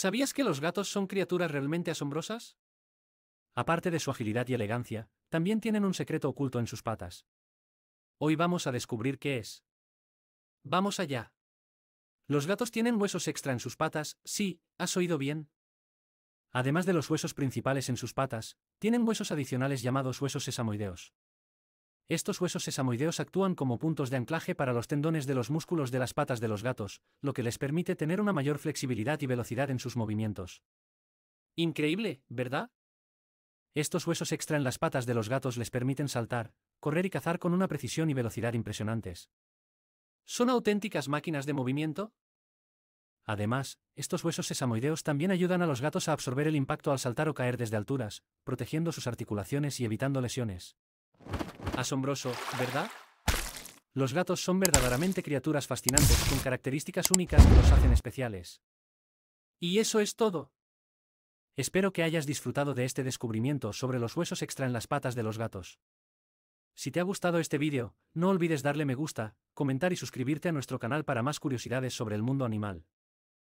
¿Sabías que los gatos son criaturas realmente asombrosas? Aparte de su agilidad y elegancia, también tienen un secreto oculto en sus patas. Hoy vamos a descubrir qué es. Vamos allá. Los gatos tienen huesos extra en sus patas, sí, ¿has oído bien? Además de los huesos principales en sus patas, tienen huesos adicionales llamados huesos sesamoideos. Estos huesos sesamoideos actúan como puntos de anclaje para los tendones de los músculos de las patas de los gatos, lo que les permite tener una mayor flexibilidad y velocidad en sus movimientos. Increíble, ¿verdad? Estos huesos extra en las patas de los gatos les permiten saltar, correr y cazar con una precisión y velocidad impresionantes. ¿Son auténticas máquinas de movimiento? Además, estos huesos sesamoideos también ayudan a los gatos a absorber el impacto al saltar o caer desde alturas, protegiendo sus articulaciones y evitando lesiones. Asombroso, ¿verdad? Los gatos son verdaderamente criaturas fascinantes con características únicas que los hacen especiales. Y eso es todo. Espero que hayas disfrutado de este descubrimiento sobre los huesos extra en las patas de los gatos. Si te ha gustado este vídeo, no olvides darle me gusta, comentar y suscribirte a nuestro canal para más curiosidades sobre el mundo animal.